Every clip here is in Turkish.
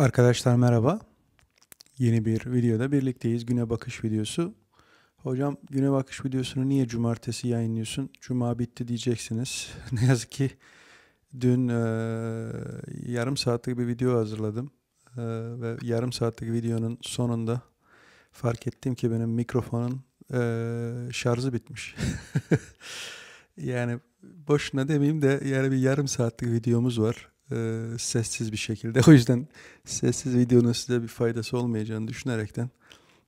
Arkadaşlar merhaba. Yeni bir videoda birlikteyiz. Güne bakış videosu. Hocam güne bakış videosunu niye cumartesi yayınlıyorsun? Cuma bitti diyeceksiniz. ne yazık ki dün e, yarım saatlik bir video hazırladım. E, ve yarım saatlik videonun sonunda fark ettim ki benim mikrofonun e, şarjı bitmiş. yani boşuna demeyeyim de yani bir yarım saatlik videomuz var. E, sessiz bir şekilde. O yüzden sessiz videonun size bir faydası olmayacağını düşünerekten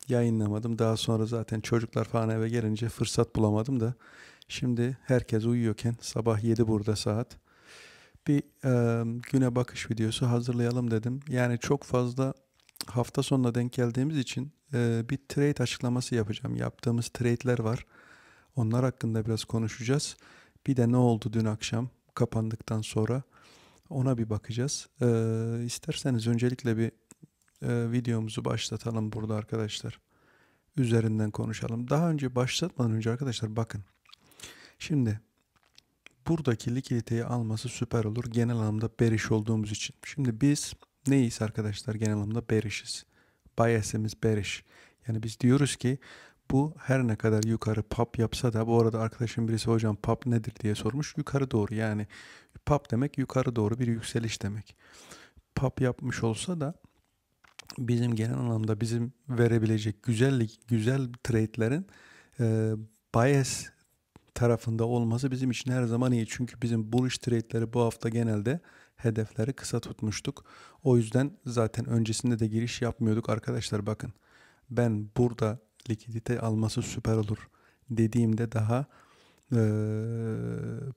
yayınlamadım. Daha sonra zaten çocuklar falan eve gelince fırsat bulamadım da şimdi herkes uyuyorken sabah 7 burada saat bir e, güne bakış videosu hazırlayalım dedim. Yani çok fazla hafta sonuna denk geldiğimiz için e, bir trade açıklaması yapacağım. Yaptığımız trade'ler var. Onlar hakkında biraz konuşacağız. Bir de ne oldu dün akşam kapandıktan sonra ona bir bakacağız. Ee, isterseniz öncelikle bir e, videomuzu başlatalım burada arkadaşlar. Üzerinden konuşalım. Daha önce başlatmadan önce arkadaşlar bakın. Şimdi buradaki likiditeyi alması süper olur. Genel anlamda beriş olduğumuz için. Şimdi biz neyiz arkadaşlar genel anlamda berişiz. Bayesimiz beriş. Yani biz diyoruz ki bu her ne kadar yukarı pop yapsa da bu arada arkadaşım birisi hocam pop nedir diye sormuş. Yukarı doğru yani pop demek yukarı doğru bir yükseliş demek. pop yapmış olsa da bizim genel anlamda bizim verebilecek güzellik, güzel trade'lerin e, bias tarafında olması bizim için her zaman iyi. Çünkü bizim bullish trade'leri bu hafta genelde hedefleri kısa tutmuştuk. O yüzden zaten öncesinde de giriş yapmıyorduk arkadaşlar bakın. Ben burada likidite alması süper olur dediğimde daha e,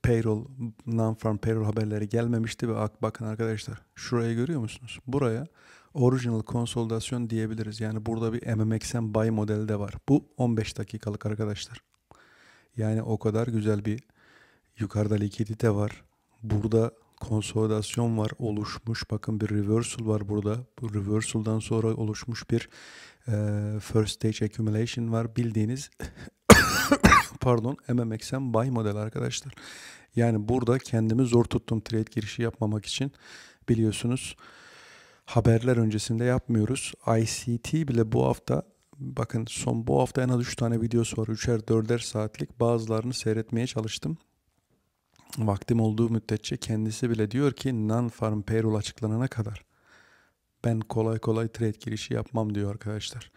payroll, non-farm payroll haberleri gelmemişti ve bakın arkadaşlar şurayı görüyor musunuz? Buraya original konsolidasyon diyebiliriz. Yani burada bir MMXM buy modeli de var. Bu 15 dakikalık arkadaşlar. Yani o kadar güzel bir yukarıda likidite var. Burada konsolidasyon var oluşmuş. Bakın bir reversal var burada. Bu reversal'dan sonra oluşmuş bir first stage accumulation var. Bildiğiniz pardon MMXM buy model arkadaşlar. Yani burada kendimi zor tuttum trade girişi yapmamak için. Biliyorsunuz haberler öncesinde yapmıyoruz. ICT bile bu hafta bakın son bu hafta en az 3 tane videosu var. 3'er 4'er saatlik bazılarını seyretmeye çalıştım. Vaktim olduğu müddetçe kendisi bile diyor ki non-farm payroll açıklanana kadar ben kolay kolay trade girişi yapmam diyor arkadaşlar.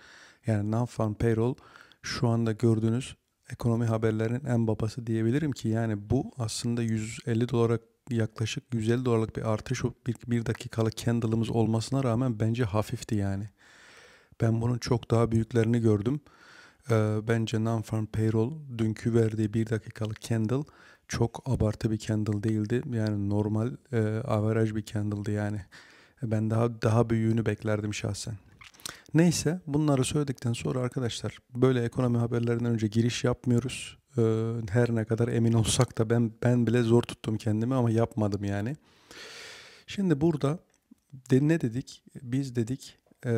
Yani non-farm payroll şu anda gördüğünüz ekonomi haberlerinin en babası diyebilirim ki yani bu aslında 150 dolara yaklaşık 150 dolarlık bir artış bir, bir dakikalık candle'ımız olmasına rağmen bence hafifti yani. Ben bunun çok daha büyüklerini gördüm. Ee, bence non-farm payroll dünkü verdiği bir dakikalık candle çok abartı bir candle değildi. Yani normal e, average bir candle'dı yani. E, ben daha daha büyüğünü beklerdim şahsen. Neyse bunları söyledikten sonra arkadaşlar böyle ekonomi haberlerinden önce giriş yapmıyoruz. Ee, her ne kadar emin olsak da ben ben bile zor tuttum kendimi ama yapmadım yani. Şimdi burada de, ne dedik? Biz dedik e,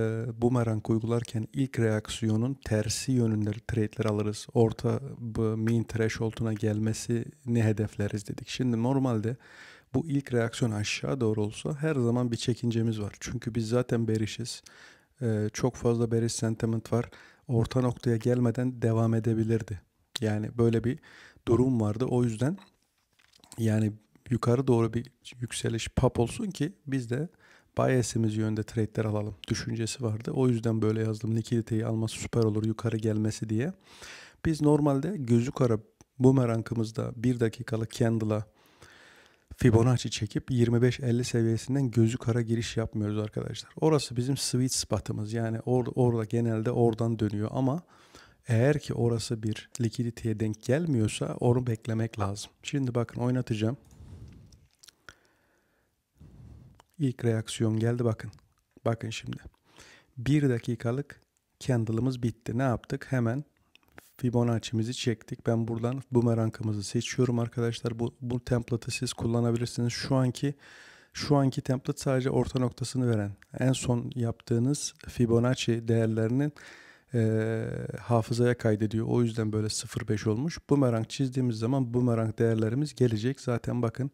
bumerang uygularken ilk reaksiyonun tersi yönünde trade'ler alırız. Orta bu mean threshold'una gelmesini hedefleriz dedik. Şimdi normalde bu ilk reaksiyon aşağı doğru olsa her zaman bir çekincemiz var. Çünkü biz zaten berişiz. Ee, çok fazla beriş sentiment var. Orta noktaya gelmeden devam edebilirdi. Yani böyle bir durum vardı. O yüzden yani yukarı doğru bir yükseliş pop olsun ki biz de bias'imiz yönde trade'ler alalım düşüncesi vardı. O yüzden böyle yazdım. Likiditeyi alması süper olur yukarı gelmesi diye. Biz normalde gözü kara bumerangımızda bir dakikalık candle'a Fibonacci çekip 25-50 seviyesinden gözü kara giriş yapmıyoruz arkadaşlar. Orası bizim sweet spot'ımız. Yani or orada genelde oradan dönüyor ama eğer ki orası bir likiditeye denk gelmiyorsa onu beklemek lazım. Şimdi bakın oynatacağım. İlk reaksiyon geldi bakın. Bakın şimdi. 1 dakikalık candle'ımız bitti. Ne yaptık? Hemen Fibonacci'mizi çektik. Ben buradan bumerangımızı seçiyorum arkadaşlar. Bu, bu template'ı siz kullanabilirsiniz. Şu anki şu anki template sadece orta noktasını veren en son yaptığınız Fibonacci değerlerinin e, hafızaya kaydediyor. O yüzden böyle 0.5 olmuş. Bumerang çizdiğimiz zaman bumerang değerlerimiz gelecek. Zaten bakın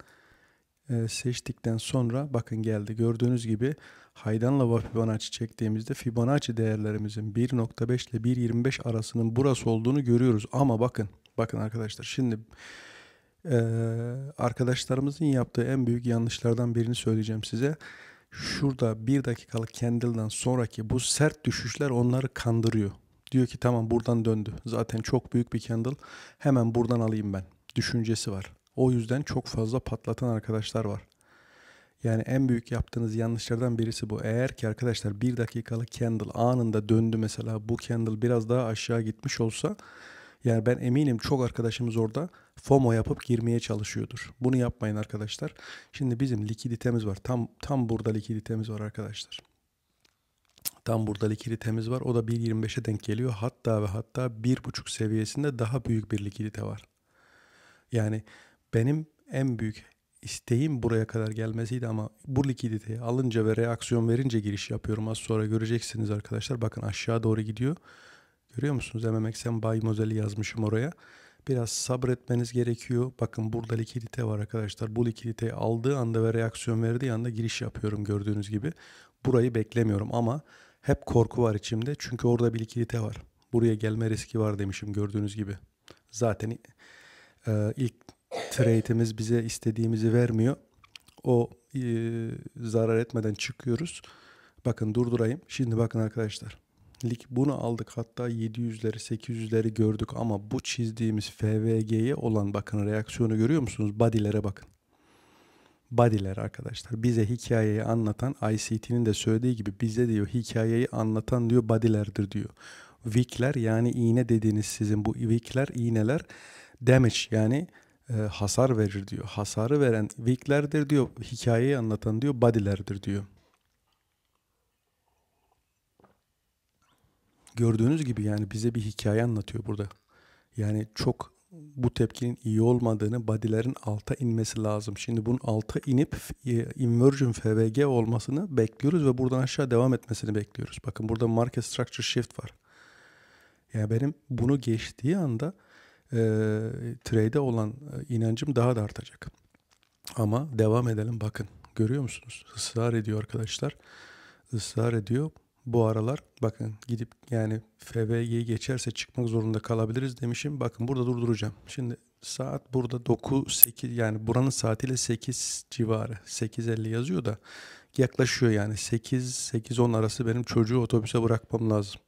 e, seçtikten sonra bakın geldi. Gördüğünüz gibi Haydanlova Fibonacci çektiğimizde Fibonacci değerlerimizin 1.5 ile 1.25 arasının burası olduğunu görüyoruz. Ama bakın, bakın arkadaşlar şimdi e, arkadaşlarımızın yaptığı en büyük yanlışlardan birini söyleyeceğim size. Şurada bir dakikalık candle'dan sonraki bu sert düşüşler onları kandırıyor. Diyor ki tamam buradan döndü. Zaten çok büyük bir candle. Hemen buradan alayım ben. Düşüncesi var. O yüzden çok fazla patlatan arkadaşlar var. Yani en büyük yaptığınız yanlışlardan birisi bu. Eğer ki arkadaşlar bir dakikalık candle anında döndü mesela bu candle biraz daha aşağı gitmiş olsa yani ben eminim çok arkadaşımız orada FOMO yapıp girmeye çalışıyordur. Bunu yapmayın arkadaşlar. Şimdi bizim likiditemiz var. Tam tam burada likiditemiz var arkadaşlar. Tam burada likiditemiz var. O da 1.25'e denk geliyor. Hatta ve hatta 1.5 seviyesinde daha büyük bir likidite var. Yani benim en büyük isteğim buraya kadar gelmesiydi ama bu likiditeyi alınca ve reaksiyon verince giriş yapıyorum. Az sonra göreceksiniz arkadaşlar. Bakın aşağı doğru gidiyor. Görüyor musunuz? MMXM Bay Mozel'i yazmışım oraya. Biraz sabretmeniz gerekiyor. Bakın burada likidite var arkadaşlar. Bu likiditeyi aldığı anda ve reaksiyon verdiği anda giriş yapıyorum gördüğünüz gibi. Burayı beklemiyorum ama hep korku var içimde. Çünkü orada bir likidite var. Buraya gelme riski var demişim gördüğünüz gibi. Zaten e, ilk freight'imiz bize istediğimizi vermiyor. O e, zarar etmeden çıkıyoruz. Bakın durdurayım. Şimdi bakın arkadaşlar. lik bunu aldık hatta 700'leri 800'leri gördük ama bu çizdiğimiz FVG'ye olan bakın reaksiyonu görüyor musunuz? Body'lere bakın. Body'ler arkadaşlar. Bize hikayeyi anlatan ICT'nin de söylediği gibi bize diyor hikayeyi anlatan diyor body'lerdir diyor. Wick'ler yani iğne dediğiniz sizin bu wick'ler iğneler damage yani e, hasar verir diyor. Hasarı veren weaklerdir diyor. Hikayeyi anlatan diyor badilerdir diyor. Gördüğünüz gibi yani bize bir hikaye anlatıyor burada. Yani çok bu tepkinin iyi olmadığını badilerin alta inmesi lazım. Şimdi bunun alta inip e, inversion FVG olmasını bekliyoruz ve buradan aşağı devam etmesini bekliyoruz. Bakın burada market structure shift var. Yani benim bunu geçtiği anda e, trade'e olan e, inancım daha da artacak. Ama devam edelim bakın. Görüyor musunuz? Israr ediyor arkadaşlar. Israr ediyor. Bu aralar bakın gidip yani FVG'yi geçerse çıkmak zorunda kalabiliriz demişim. Bakın burada durduracağım. Şimdi saat burada 9 8 yani buranın saatiyle 8 civarı. 8.50 yazıyor da yaklaşıyor yani 8 8 10 arası benim çocuğu otobüse bırakmam lazım.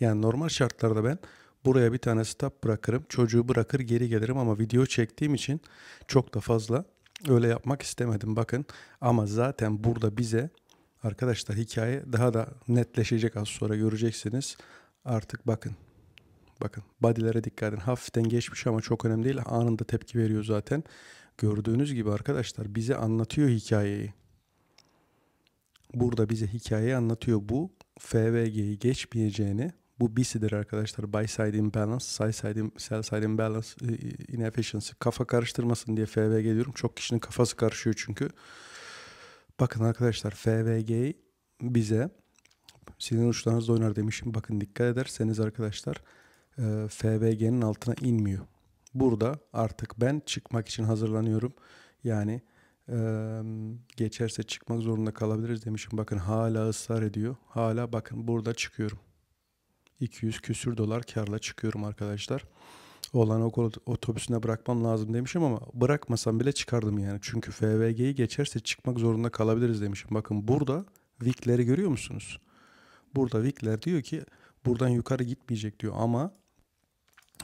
Yani normal şartlarda ben Buraya bir tane stop bırakırım. Çocuğu bırakır geri gelirim ama video çektiğim için çok da fazla öyle yapmak istemedim bakın. Ama zaten burada bize arkadaşlar hikaye daha da netleşecek az sonra göreceksiniz. Artık bakın. Bakın bodylere dikkat edin. Hafiften geçmiş ama çok önemli değil. Anında tepki veriyor zaten. Gördüğünüz gibi arkadaşlar bize anlatıyor hikayeyi. Burada bize hikayeyi anlatıyor. Bu FVG'yi geçmeyeceğini bu BC'dir arkadaşlar. Buy side imbalance, sell side, sell side imbalance, e, e, inefficiency. Kafa karıştırmasın diye FVG diyorum. Çok kişinin kafası karışıyor çünkü. Bakın arkadaşlar FVG bize sizin uçlarınızda oynar demişim. Bakın dikkat ederseniz arkadaşlar e, FVG'nin altına inmiyor. Burada artık ben çıkmak için hazırlanıyorum. Yani geçerse çıkmak zorunda kalabiliriz demişim. Bakın hala ısrar ediyor. Hala bakın burada çıkıyorum. 200 küsür dolar karla çıkıyorum arkadaşlar. Olan okul otobüsüne bırakmam lazım demişim ama bırakmasam bile çıkardım yani. Çünkü FVG'yi geçerse çıkmak zorunda kalabiliriz demişim. Bakın burada Vik'leri görüyor musunuz? Burada Vik'ler diyor ki buradan yukarı gitmeyecek diyor ama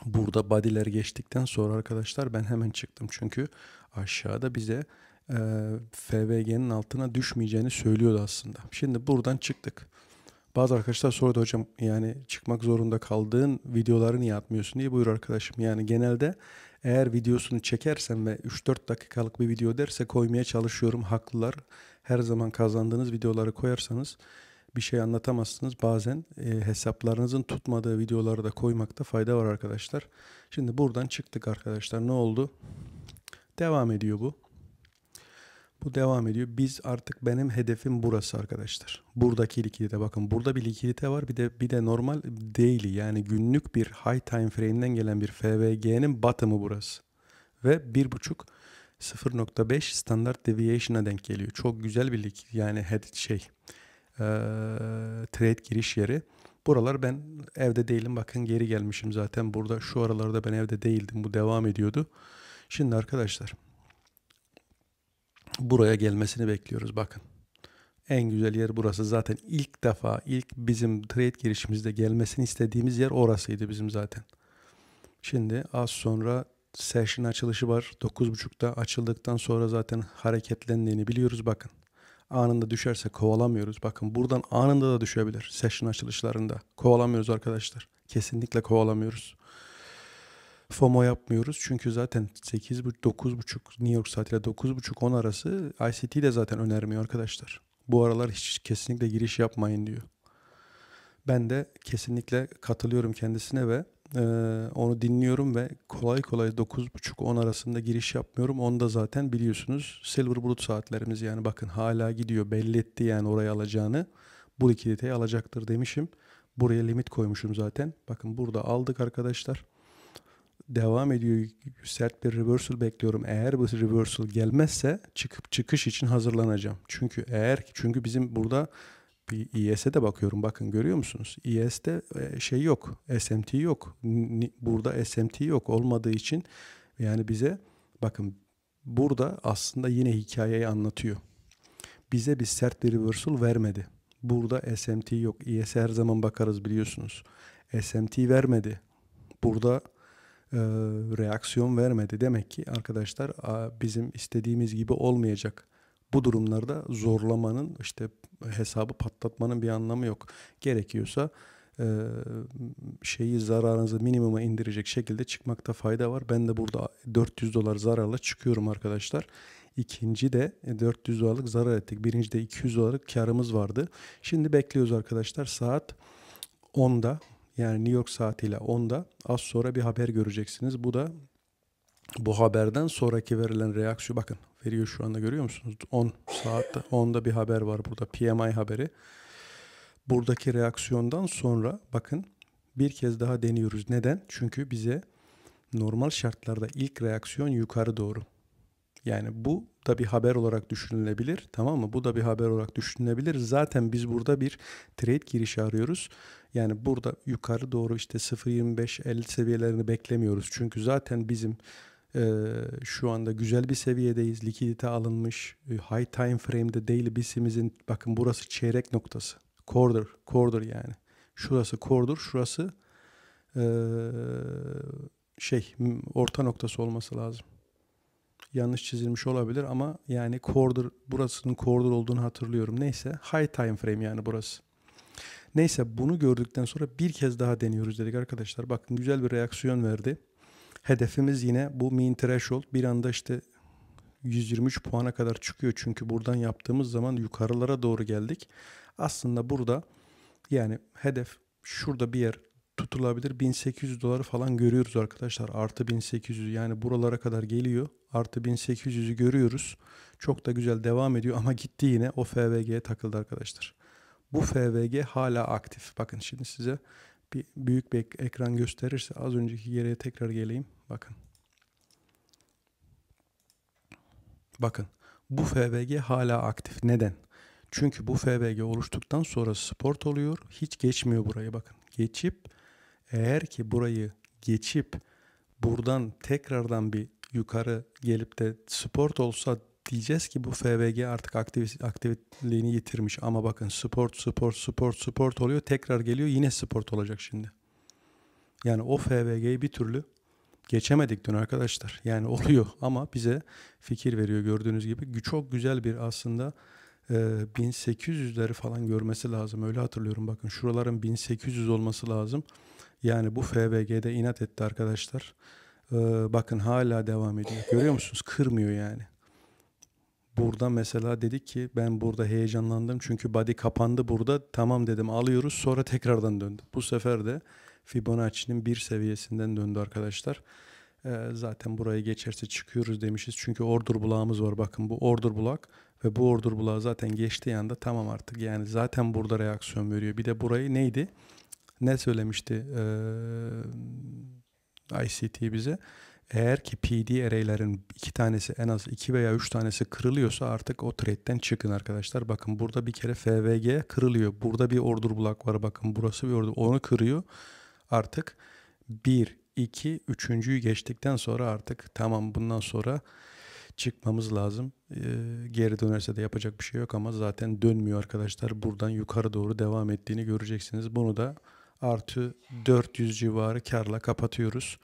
burada badiler geçtikten sonra arkadaşlar ben hemen çıktım. Çünkü aşağıda bize e, FVG'nin altına düşmeyeceğini söylüyordu aslında. Şimdi buradan çıktık. Bazı arkadaşlar sordu hocam yani çıkmak zorunda kaldığın videoları niye atmıyorsun diye buyur arkadaşım. Yani genelde eğer videosunu çekersem ve 3-4 dakikalık bir video derse koymaya çalışıyorum. Haklılar. Her zaman kazandığınız videoları koyarsanız bir şey anlatamazsınız. Bazen e, hesaplarınızın tutmadığı videoları da koymakta fayda var arkadaşlar. Şimdi buradan çıktık arkadaşlar. Ne oldu? Devam ediyor bu. Bu devam ediyor. Biz artık benim hedefim burası arkadaşlar. Buradaki likidite bakın. Burada bir likidite var. Bir de bir de normal daily yani günlük bir high time frame'den gelen bir FVG'nin batımı burası. Ve 1.5 0.5 standart deviation'a denk geliyor. Çok güzel bir likit yani head şey e, trade giriş yeri. Buralar ben evde değilim. Bakın geri gelmişim zaten burada. Şu aralarda ben evde değildim. Bu devam ediyordu. Şimdi arkadaşlar buraya gelmesini bekliyoruz bakın. En güzel yer burası. Zaten ilk defa ilk bizim trade girişimizde gelmesini istediğimiz yer orasıydı bizim zaten. Şimdi az sonra session açılışı var. 9.30'da açıldıktan sonra zaten hareketlendiğini biliyoruz bakın. Anında düşerse kovalamıyoruz. Bakın buradan anında da düşebilir session açılışlarında. Kovalamıyoruz arkadaşlar. Kesinlikle kovalamıyoruz. FOMO yapmıyoruz. Çünkü zaten 8 9.30 New York saatiyle 9.30 10 arası ICT de zaten önermiyor arkadaşlar. Bu aralar hiç kesinlikle giriş yapmayın diyor. Ben de kesinlikle katılıyorum kendisine ve e, onu dinliyorum ve kolay kolay 9.30-10 arasında giriş yapmıyorum. Onu da zaten biliyorsunuz Silver Bulut saatlerimiz yani bakın hala gidiyor belli etti yani oraya alacağını. Bu likiditeyi alacaktır demişim. Buraya limit koymuşum zaten. Bakın burada aldık arkadaşlar devam ediyor. Sert bir reversal bekliyorum. Eğer bu reversal gelmezse çıkıp çıkış için hazırlanacağım. Çünkü eğer çünkü bizim burada bir ES'e de bakıyorum. Bakın görüyor musunuz? ES'te e, şey yok. SMT yok. Burada SMT yok olmadığı için yani bize bakın burada aslında yine hikayeyi anlatıyor. Bize bir sert bir reversal vermedi. Burada SMT yok. ES'e her zaman bakarız biliyorsunuz. SMT vermedi. Burada e, reaksiyon vermedi. Demek ki arkadaşlar bizim istediğimiz gibi olmayacak. Bu durumlarda zorlamanın işte hesabı patlatmanın bir anlamı yok. Gerekiyorsa e, şeyi zararınızı minimuma indirecek şekilde çıkmakta fayda var. Ben de burada 400 dolar zararla çıkıyorum arkadaşlar. İkinci de 400 e, dolarlık zarar ettik. Birinci de 200 dolarlık karımız vardı. Şimdi bekliyoruz arkadaşlar saat 10'da yani New York saatiyle 10'da az sonra bir haber göreceksiniz. Bu da bu haberden sonraki verilen reaksiyon bakın veriyor şu anda görüyor musunuz? 10 saatte 10'da bir haber var burada PMI haberi. Buradaki reaksiyondan sonra bakın bir kez daha deniyoruz. Neden? Çünkü bize normal şartlarda ilk reaksiyon yukarı doğru. Yani bu da bir haber olarak düşünülebilir. Tamam mı? Bu da bir haber olarak düşünülebilir. Zaten biz burada bir trade girişi arıyoruz. Yani burada yukarı doğru işte 0.25 50 seviyelerini beklemiyoruz. Çünkü zaten bizim e, şu anda güzel bir seviyedeyiz. Likidite alınmış. E, high time frame'de daily bisimizin bakın burası çeyrek noktası. Quarter, quarter yani. Şurası quarter, şurası e, şey orta noktası olması lazım yanlış çizilmiş olabilir ama yani quarter burasının quarter olduğunu hatırlıyorum. Neyse high time frame yani burası. Neyse bunu gördükten sonra bir kez daha deniyoruz dedik arkadaşlar. Bakın güzel bir reaksiyon verdi. Hedefimiz yine bu mean threshold. Bir anda işte 123 puana kadar çıkıyor. Çünkü buradan yaptığımız zaman yukarılara doğru geldik. Aslında burada yani hedef şurada bir yer tutulabilir 1800 dolar falan görüyoruz arkadaşlar. Artı 1800 yani buralara kadar geliyor. Artı 1800'ü görüyoruz. Çok da güzel devam ediyor ama gitti yine o FVG'ye takıldı arkadaşlar. Bu FVG hala aktif. Bakın şimdi size bir büyük bir ekran gösterirse az önceki yere tekrar geleyim. Bakın. Bakın bu FVG hala aktif. Neden? Çünkü bu FVG oluştuktan sonra support oluyor. Hiç geçmiyor buraya bakın. Geçip eğer ki burayı geçip buradan tekrardan bir yukarı gelip de support olsa diyeceğiz ki bu FVG artık aktivist, aktivliğini yitirmiş. Ama bakın support support support support oluyor. Tekrar geliyor yine support olacak şimdi. Yani o FVG'yi bir türlü geçemedik dün arkadaşlar. Yani oluyor ama bize fikir veriyor gördüğünüz gibi. Çok güzel bir aslında 1800'leri falan görmesi lazım. Öyle hatırlıyorum bakın şuraların 1800 olması lazım. Yani bu FBG'de inat etti arkadaşlar. Ee, bakın hala devam ediyor. Görüyor musunuz? Kırmıyor yani. Burada mesela dedik ki ben burada heyecanlandım çünkü body kapandı burada. Tamam dedim alıyoruz sonra tekrardan döndü. Bu sefer de Fibonacci'nin bir seviyesinden döndü arkadaşlar. Ee, zaten burayı geçerse çıkıyoruz demişiz. Çünkü order bulağımız var. Bakın bu order bulak ve bu order bulağı zaten geçtiği anda tamam artık. Yani zaten burada reaksiyon veriyor. Bir de burayı neydi? ne söylemişti e, ICT bize? Eğer ki PD array'lerin iki tanesi en az iki veya üç tanesi kırılıyorsa artık o trade'den çıkın arkadaşlar. Bakın burada bir kere FVG kırılıyor. Burada bir order block var bakın burası bir order. Onu kırıyor. Artık bir, iki, üçüncüyü geçtikten sonra artık tamam bundan sonra çıkmamız lazım. Ee, geri dönerse de yapacak bir şey yok ama zaten dönmüyor arkadaşlar. Buradan yukarı doğru devam ettiğini göreceksiniz. Bunu da artı 400 civarı karla kapatıyoruz.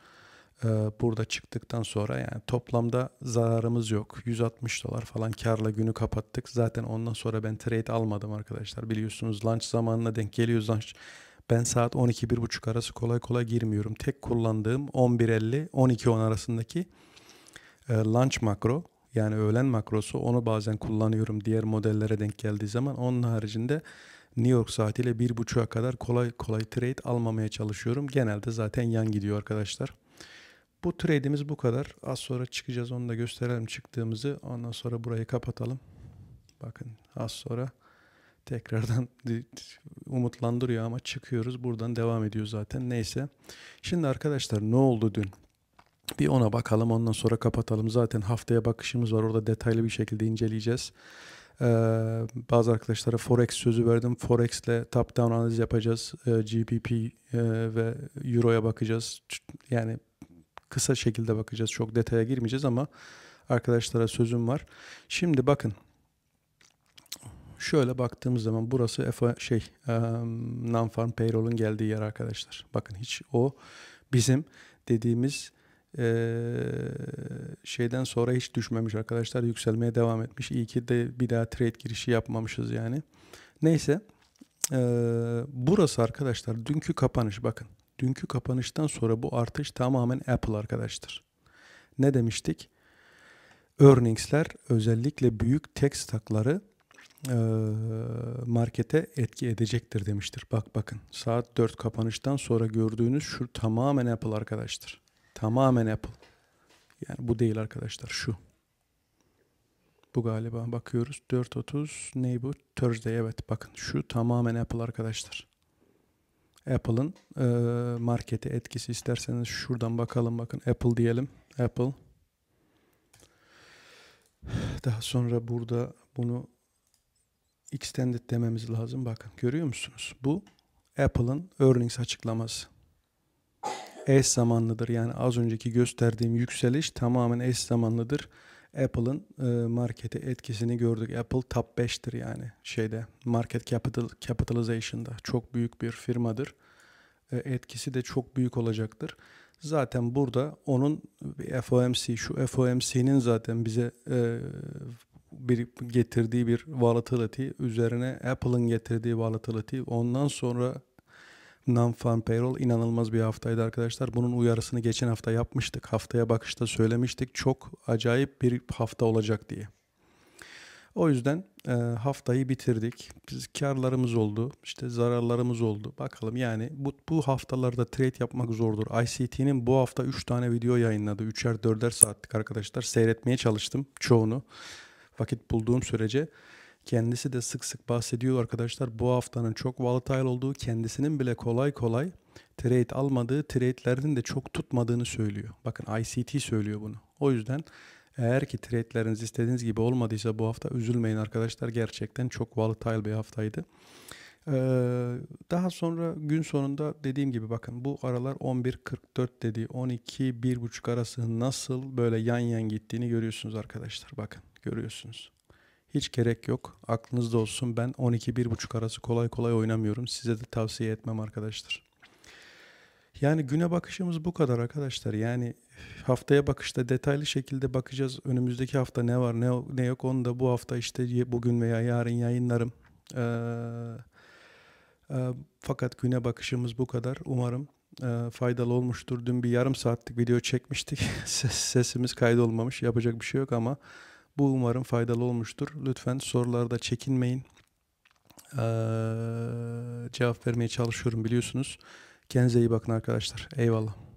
Ee, burada çıktıktan sonra yani toplamda zararımız yok. 160 dolar falan karla günü kapattık. Zaten ondan sonra ben trade almadım arkadaşlar. Biliyorsunuz lunch zamanına denk geliyor lunch. Ben saat 12-1.30 arası kolay kolay girmiyorum. Tek kullandığım 11.50-12.10 arasındaki e, lunch makro yani öğlen makrosu onu bazen kullanıyorum diğer modellere denk geldiği zaman. Onun haricinde New York saatiyle 1.30'a kadar kolay kolay trade almamaya çalışıyorum. Genelde zaten yan gidiyor arkadaşlar. Bu trade'imiz bu kadar. Az sonra çıkacağız onu da gösterelim çıktığımızı. Ondan sonra burayı kapatalım. Bakın az sonra tekrardan umutlandırıyor ama çıkıyoruz. Buradan devam ediyor zaten. Neyse. Şimdi arkadaşlar ne oldu dün? Bir ona bakalım ondan sonra kapatalım. Zaten haftaya bakışımız var. Orada detaylı bir şekilde inceleyeceğiz. Ee, bazı arkadaşlara Forex sözü verdim. Forex'le top down analiz yapacağız. Ee, GBP e, ve Euro'ya bakacağız. Yani kısa şekilde bakacağız. Çok detaya girmeyeceğiz ama arkadaşlara sözüm var. Şimdi bakın. Şöyle baktığımız zaman burası FA, şey e, non-farm payroll'un geldiği yer arkadaşlar. Bakın hiç o bizim dediğimiz ee, şeyden sonra hiç düşmemiş arkadaşlar. Yükselmeye devam etmiş. İyi ki de bir daha trade girişi yapmamışız yani. Neyse. Ee, burası arkadaşlar dünkü kapanış bakın. Dünkü kapanıştan sonra bu artış tamamen Apple arkadaşlar. Ne demiştik? Earnings'ler özellikle büyük tek stakları e, ee, markete etki edecektir demiştir. Bak bakın saat 4 kapanıştan sonra gördüğünüz şu tamamen Apple arkadaşlar. Tamamen Apple. Yani bu değil arkadaşlar şu. Bu galiba bakıyoruz. 4.30 ne bu? Thursday evet bakın şu tamamen Apple arkadaşlar. Apple'ın e, markete etkisi isterseniz şuradan bakalım bakın Apple diyelim. Apple. Daha sonra burada bunu extended dememiz lazım. Bakın görüyor musunuz? Bu Apple'ın earnings açıklaması eş zamanlıdır. Yani az önceki gösterdiğim yükseliş tamamen eş zamanlıdır. Apple'ın e, markete etkisini gördük. Apple top 5'tir yani şeyde market capital capitalization'da çok büyük bir firmadır. E, etkisi de çok büyük olacaktır. Zaten burada onun FOMC şu FOMC'nin zaten bize e, bir getirdiği bir volatility üzerine Apple'ın getirdiği volatility ondan sonra Non-farm payroll inanılmaz bir haftaydı arkadaşlar. Bunun uyarısını geçen hafta yapmıştık. Haftaya bakışta söylemiştik. Çok acayip bir hafta olacak diye. O yüzden e, haftayı bitirdik. Biz karlarımız oldu, işte zararlarımız oldu. Bakalım yani bu, bu haftalarda trade yapmak zordur. ICT'nin bu hafta 3 tane video yayınladı. 3'er 4'er saatlik arkadaşlar. Seyretmeye çalıştım çoğunu. Vakit bulduğum sürece. Kendisi de sık sık bahsediyor arkadaşlar bu haftanın çok volatile olduğu kendisinin bile kolay kolay trade almadığı trade'lerin de çok tutmadığını söylüyor. Bakın ICT söylüyor bunu. O yüzden eğer ki trade'leriniz istediğiniz gibi olmadıysa bu hafta üzülmeyin arkadaşlar. Gerçekten çok volatile bir haftaydı. Ee, daha sonra gün sonunda dediğim gibi bakın bu aralar 11.44 dediği 12 buçuk arası nasıl böyle yan yan gittiğini görüyorsunuz arkadaşlar bakın görüyorsunuz. Hiç gerek yok. Aklınızda olsun. Ben 12-1.5 arası kolay kolay oynamıyorum. Size de tavsiye etmem arkadaşlar. Yani güne bakışımız bu kadar arkadaşlar. Yani haftaya bakışta detaylı şekilde bakacağız. Önümüzdeki hafta ne var ne, yok onu da bu hafta işte bugün veya yarın yayınlarım. Ee, e, fakat güne bakışımız bu kadar. Umarım e, faydalı olmuştur. Dün bir yarım saatlik video çekmiştik. Ses, sesimiz kaydolmamış. Yapacak bir şey yok ama... Bu umarım faydalı olmuştur. Lütfen sorularda çekinmeyin. Ee, cevap vermeye çalışıyorum biliyorsunuz. Kendinize iyi bakın arkadaşlar. Eyvallah.